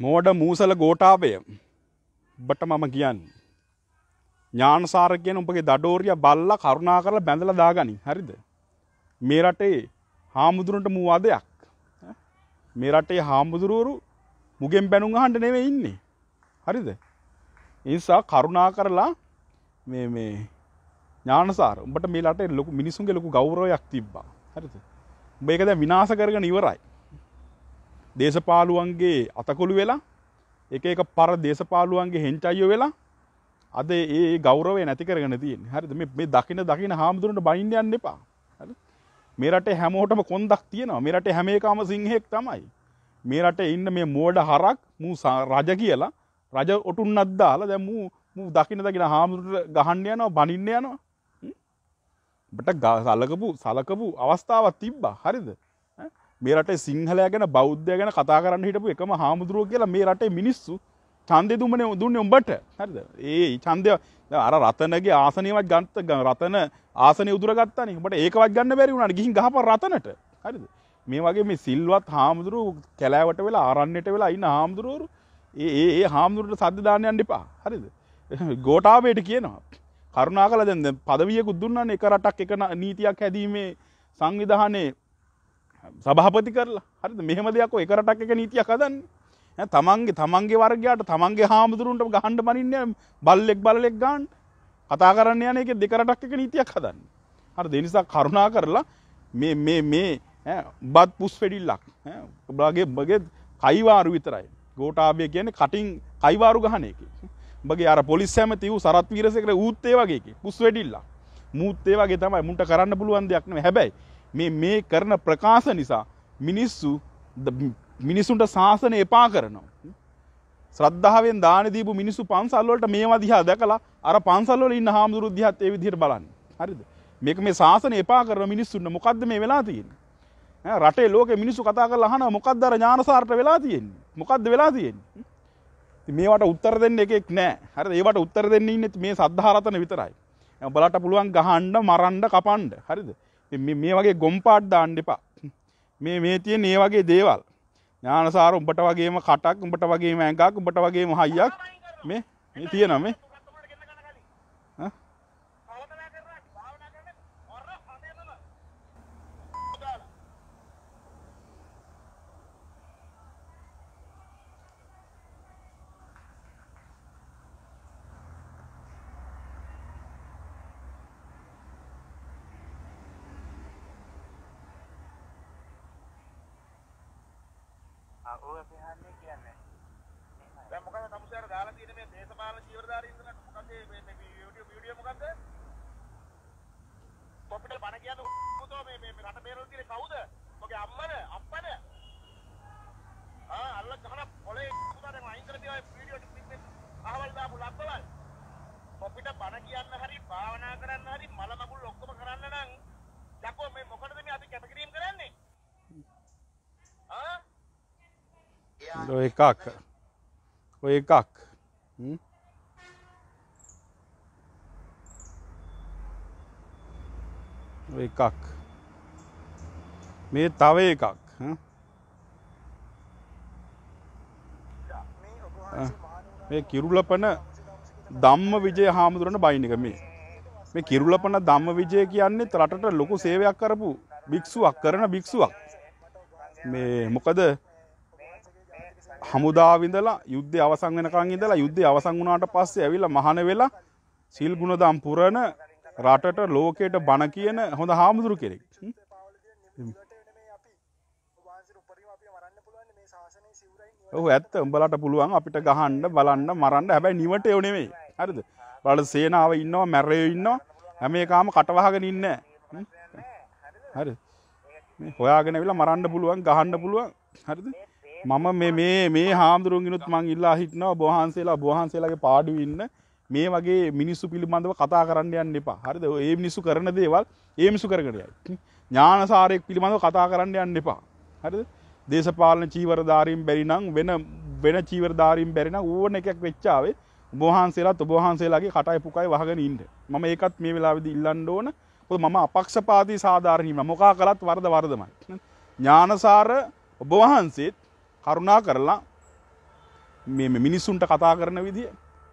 මෝඩ මූසල ගෝටාවය ඔබට මම කියන්න. ඥානසාර කියන උඹගේ දඩෝරිය බල්ලා කරුණා කරලා බැඳලා දාගනි. හරිද? මේ රටේ හාමුදුරන්ට මූ වදයක්. මේ රටේ හාමුදුරුවරු මුගෙන් බැනුම් අහන්න නෙවෙයි ඉන්නේ. හරිද? ඒ නිසා කරුණා කරලා මේ මේ ඥානසාර උඹට මේ රටේ ලොකු මිනිසුන්ගේ ලොකු ගෞරවයක් තිබ්බා. හරිද? උඹ ඒක දැන් විනාශ කරගෙන ඉවරයි. දේශපාලුවන්ගේ අතකොළු වෙලා එක එක පර දේශපාලුවන්ගේ හෙන්චයියෝ වෙලා අද ඒ ගෞරවය නැති කරගෙන තියෙන හරි මේ දකින දකින හාමුදුරට බයින්ඩ යන්න එපා මේ රටේ හැමෝටම කොන්දක් තියෙනවා මේ රටේ හැම එකම සිංහෙක් තමයි මේ රටේ ඉන්න මේ මෝඩ හරක් මූ රජ කියලා රජ ඔටුන්නක් දාලා දැන් මූ මූ දකින දකින හාමුදුරට ගහන්න යනවා බනින්න යනවා බට සලකපු සලකපු අවස්ථාවක් තිබ්බා හරිද මේ රටේ සිංහලය ගැන බෞද්ධය ගැන කතා කරන්න හිටපු එකම හාමුදුරුව කියලා මේ රටේ මිනිස්සු චන්දය දුමන දුන්න උඹට හරිද ඒ චන්දය අර රතනගේ ආසනයවත් ගන්ත රතන ආසනය උදුරගත්තන ට ඒකවත් ගන්න බැරි වුණට ගිහි ගහප රතනට හරිද මේ වගේ මේ සිල්වත් හාමුදුරු කැලෑවට වෙලා ආරන්නට වෙලා ඉන්න හාමුදුරුවරු ඒ ඒ හාමුදුරට සද්ධධානයන් ඩිපා හරිද ගෝටාවයට කියනවා කරුණා කල දැද පදවියකුත් දුන්නන්නේ එක රටක් එක නීතියක් හැදීමේ සංවිධානයේ සභහපති කරලා හරි මෙහම දෙයක් එකරටක් එක නීතියක් කදන්න තමන්ගේ තමන්ගේ වර්ගයාට තමන්ගේ හාමුදුරුන්ට ගහන්ඩ මනින්න බල්ලෙක් බලෙක් ගාන්් කතා කරන්න යන එක දෙකරටක් එක නීතියක් හදන්න හර දෙනිසා කරුණා කරලා මේ මේ මේ බත් පුස් පෙඩිල්ලක් ඔබලාගේ බගේ කයිවාරු විතරයි ගෝටාබය කියන කටින් කයිවාරු ගහන එක බගේ අර පොලිස් සෑමතිව සරත් වීරසකර ූත්තේ වගේ පුස් වැඩිල්ලා මුූත්තේ වගේ තමයි මුට කරන්න පුළුවන් දෙයක්න හැබැයි මේ මේ කරන ප්‍රකාශ නිසා මිනිස්සු මිනිසුන්ට ශාසන එපා කරනවා. ශ්‍රද්ධාවෙන් දාන දීපු මිනිස්සු පන්සල් වලට මේවා දිහා දැකලා අර පන්සල් වල ඉන්න හාමුදුරු දිහාත් ඒ විදිහට බලන්නේ. හරිද? මේක මේ ශාසන එපා කරන මිනිස්සුන්ට මොකද්ද මේ වෙලා තියෙන්නේ? රටේ ලෝකෙ මිනිස්සු කතා කරලා අහනවා මොකද්ද අර ඥානසාරට වෙලා තියෙන්නේ? මොකද්ද වෙලා තියෙන්නේ? ඉතින් මේවට උත්තර දෙන්න එකෙක් නෑ. හරිද? ඒවට උත්තර දෙන්න ඉන්නේ මේ සද්ධාරතන විතරයි. බලට පුළුවන් ගහන්න, මරන්න, කපන්න. හරිද? මේ වගේ ගොම්පාට් දාන්න එපා මේ මේ තියෙන ඒ වගේ දේවල් ඥානසාර උඹට වගේම කටක් උඹට වගේම ඇඟක් උඹට වගේම හයියක් මේ මේ තියෙනවා මේ ඔව් අපි හන්නේ කියන්නේ. දැන් මොකද තමුසාර දාලා තියෙන මේ දේශපාලන ජීවරධාරී ඉඳලා මොකද මේ මේ වීඩියෝ වීඩියෝ මොකද්ද? කොපිට බණ කියන පුතෝ මේ මේ රට බේරන තියෙන කවුද? ඔගේ අම්මද? අප්පද? ආ අල්ල ගහන පොලේ පුතා දැන් අයින් කරලා තියෙන වීඩියෝ ටික අහවල් දාපු ලබ්බවල්. කොපිට බණ කියන්න හරි බා ඔය එකක් ඔය එකක් එකක් මේ තව එකක් මේ කිරුලපන දම්ම විජය හාමුදුරන බයිනික මේ මේ කිරුලපන දම්ම විජය කියන්නේ රටට ලොකු සේවයක් කරපු භික්ෂුවක් කරන භික්ෂුවක් මේ මොකද හමුදාවිඳලා යුද්ධ අවසන් වෙනකන් ඉඳලා යුද්ධ අවසන් වුණාට පස්සේ ඇවිල්ලා මහාන වෙලා සිල් ගුණදම් පුරන රටට ලෝකයට බණ කියන හොඳ හාමුදුරු කෙනෙක්. ඔහු ඇත්ත උඹලට පුළුවන් අපිට ගහන්න බලන්න මරන්න හැබැයි නිවට යොනෙවෙයි හරිද බලට සේනාව ඉන්නවා මැරයෝ ඉන්නවා හැම එකකාම කටවහගෙන ඉන්න හරි හොයාගෙන වෙලා මරන්න පුළුවන් ගහන්න පුළුවන් හරිද මම මේ මේ මේ හාමුදුරුවන්ගෙනුත් මං ඉල්ලා හිටනවා බොහන්සේලා බොහන්සේලාගේ පාඩු ඉන්න මේ වගේ මිනිස්සු පිළිබඳව කතා කරන්න යන්න එපා. හරිද? ඒ මිනිස්සු කරන දේවල් ඒ මිනිස්සු කරගෙන යයි. ඥානසාරයෙක් පිළිබඳව කතා කරන්න යන්න එපා. හරිද? දේශපාලන චීවරධාරීන් බැරි නම් වෙන වෙන චීවරධාරීන් බැරි නම් ඕන එකක් වෙච්චාවේ ඔබ වහන්සේලාත් ඔබ වහන්සේලාගේ කටයි පුකයි වහගෙන ඉන්න. මම ඒකත් මේ වෙලාවේදී ඉල්ලන්න ඕන. මොකද මම අපක්ෂපාතී සාධාරණීම. මොකා කළත් වරද වරදමයි. ඥානසාර ඔබ වහන්සේත් කරුණා කරලා මේ මිනිස්සුන්ට කතා කරන විදිහ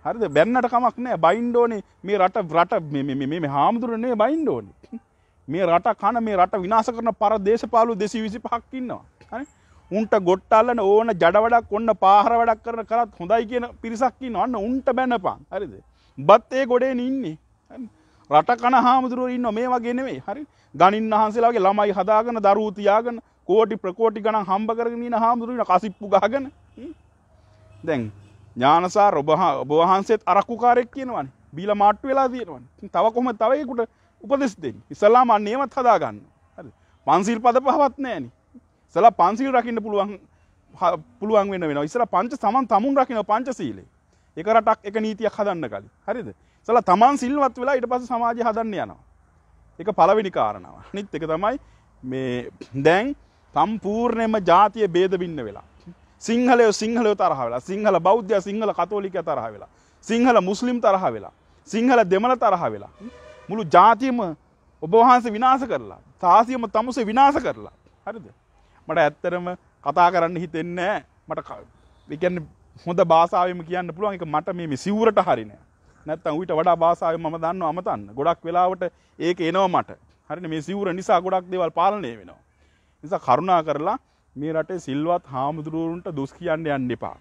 හරිද බැන්නට කමක් නෑ බයින්්ඩෝනේ මේ රට රට මේ හාමුදුරනේ බයින්්ඩෝනි මේ රට කන මේ රට විනාස කරන පර දේශපාලු දෙසි විසි පහක්කින්නවා හරි උන්ට ගොට්ටල්ලන ඕන ජඩවඩක් ඔන්න පාහර වැඩක් කරන කරත් හොඳයි කියන පිරිසක්කින්න අන්න උන්ට බැනපාන් හරිද බත් ඒ ගොඩේ ඉන්නේ රට කන හාමුදුරුවර ඉන්න මේ වගේනෙවේ හරි ගනින් වහන්සේලාගේ ළමයි හදාගන දරූතියාගන කෝටි ප්‍රකෝටි ගන හම්බකරගෙන හාමුදුරුවන කසිප්පු ගාගන දැන් ඥානසා රොබහ ඔබවහන්සේත් අරක්කුකාරෙක් කියනවන් බීල මාට්ටු වෙලා තියෙනවන් තව කොම තවයකුට උපදෙස් දෙෙන් ඉසල්ලාම අන්නේමත් හදාගන්න පන්සිල් පද පහවත් නෑන සල පන්සිල් රකින්න පුළුවන් පුළුවන් වෙන වෙන ඉසර පංච සමන් තමුන් රකින පංචසීලේ එක රටක් එක නීතියක් හදන්න කලින් හරිද සල තමන් සිල්වත් වෙලා ඉට පස සමාජය හදන්න යනවා එක පලවෙනි කාරණාව නිත් එක තමයි මේ දැන් සම්පූර්ණයම ජාතිය බේදබින්න වෙලා සිංහලය සිංහලය තරහ වෙලා සිංහල බෞද්ධය සිංහල කතෝලික තරහ වෙලා සිංහල මුස්ලිම් තරහ වෙලා සිංහල දෙමළ තරහ වෙලා මුළු ජාතියම ඔබවහන්සේ විනාස කරලා තාසියම තමුසේ විනාස කරලා හරිද මට ඇත්තරම කතා කරන්න හිතෙන්නේ මට විකන්න හොඳ භාසාාවම කියන්න පුළුවන් එක මට මේ සිවරට හරින නැත්තන් ඊට වඩා භාසාාව ම දන්න අමතන්න ගොඩක් වෙලාවට ඒක එනවා මට හරින මේ සිවර නිසා ගොඩක් දෙවල් පාලනය වෙනවා නිසා කරුණා කරලා මේ රටේ සිල්වත් හාමුදුරුවරුන්ට දුස් කියන්න යන්න එපා.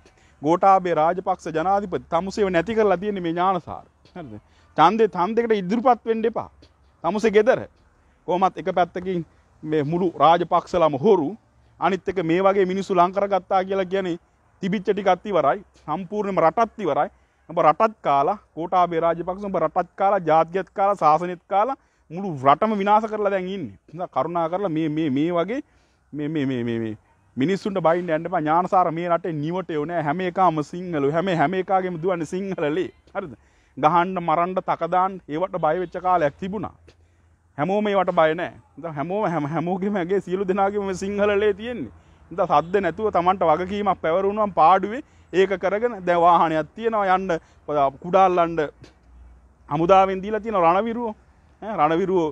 ගෝටාබේ රාජපක්ෂ ජනාධිපති තමුසේව නැති කරලා තියෙන්නේ මේ ඥානසාර. හරිද? ඡන්දේ ඡන්දයකට ඉදිරිපත් වෙන්න එපා. තමුසේ gedara. කොහොමත් එක පැත්තකින් මේ මුළු රාජපක්ෂලම හොරු අනිත් එක මේ වගේ මිනිස්සු ලං කරගත්තා කියලා කියන්නේ තිබිච්ච ටිකක් ඉවරයි. සම්පූර්ණයෙන්ම රටත් ඉවරයි. ඔබ රටත් කාලා කෝටාබේ රාජපක්ෂ ඔබ රටත් කාලා ජාත්‍යත් කාලා සාසනෙත් කාලා මුළු රටම විනාස කරලා දැන් ඉන්න කරුණා කරලා මේ මේ මේ වගේ මේ මේ මේ මේ මේ මිනිස්සුන්ට බයින් ඇන්ට ඥානසාර මේ රටේ නිවට යෝනෑ හැම එකම සිංහලු හැම හැම එකගේම දුවන්න සිංහලලේ හරිද ගහන්ඩ මරන්ඩ තකදාන් ඒවට බයිවෙච්ච කාලයක් තිබුණා හැමෝ මේවට බයනෑ හැමෝ හැම හැමෝගෙමගේ සියලු දෙනාගේම සිංහලලේ තියෙන්නේ ද සද්ද නැතුව තමන්ට වගකීමක් පැවරුණුවම් පාඩුවේ ඒක කරගෙන දැවාහනයක් තියෙනවා යන්න පොදා කුඩාල්ලන්ඩ හමුදාවෙන් දීලා තියෙන රණවිරුවෝ රණවිරුවෝ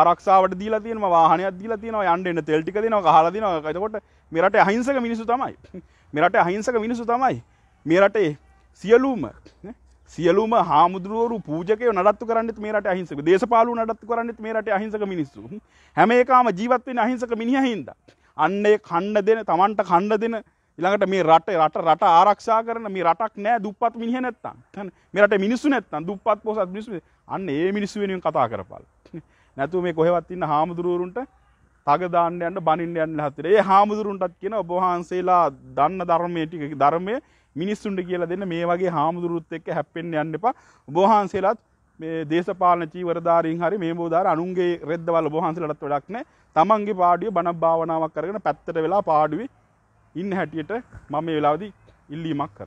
ආරක්ෂාවට දීලා තියෙනවා වාහනයක් දීලා තියෙනවා යන්න එන්න තෙල් ටික දෙනවා ගහලා දෙනවා එතකොට මේ රටේ අහිංසක මිනිස්සු තමයි මේ රටේ අහිංසක මිනිස්සු තමයි මේ රටේ සියලුම සියලුම හාමුදුරුවරු පූජකයෝ නඩත්තු කරන්නෙත් මේ රටේ අහිංසක දේශපාලු නඩත්තු කරන්නෙත් මේ රටේ අහිංසක මිනිස්සු හැම එකාම ජීවත් වෙන අහිංසක මිනිහා හින්දා අන්නේ කන්න දෙන Tamanට කන්න දෙන ඉළඟට මේ රට රට රට ආරක්ෂා කරන මේ රටක් නෑ දුපත් මිනිහ නැත්තම් මෙරට මිනිස්සු නැත්තම් දුපත් පොසත් මිනිස්සු අන්න ඒ මිනිස්සු වෙනුවෙන් කතා කරපල් නැතුව මේ කොහෙවත් ඉන්න හාමුදුරුවරුන්ට තග දාන්න යන්න බනින්න යන්න හතර ඒ හාමුදුරුන්ටත් කියන ඔබහන්සේලා දන්න ධර්මය ටික ධර්මය මිනිස්සුන්ට කියලා දෙන්න මේ වගේ හාමුදුරුත් එක්ක හැප්පෙන් යන්න එපා ඔබහන්සේලාත් මේ දේශපාලන චීවරධාරීන් හරි මේ බෝධාර අනුන්ගේ රෙද්දවල් ඔබහන්සේලටත් වැඩක් නෑ තමන්ගේ පාඩිය බණ භාවනාවක් කරගෙන පැත්තට වෙලා පාඩුවේ ඉන්න හැටියට මම මේ වෙලාවදී ඉල්ලීමක් කර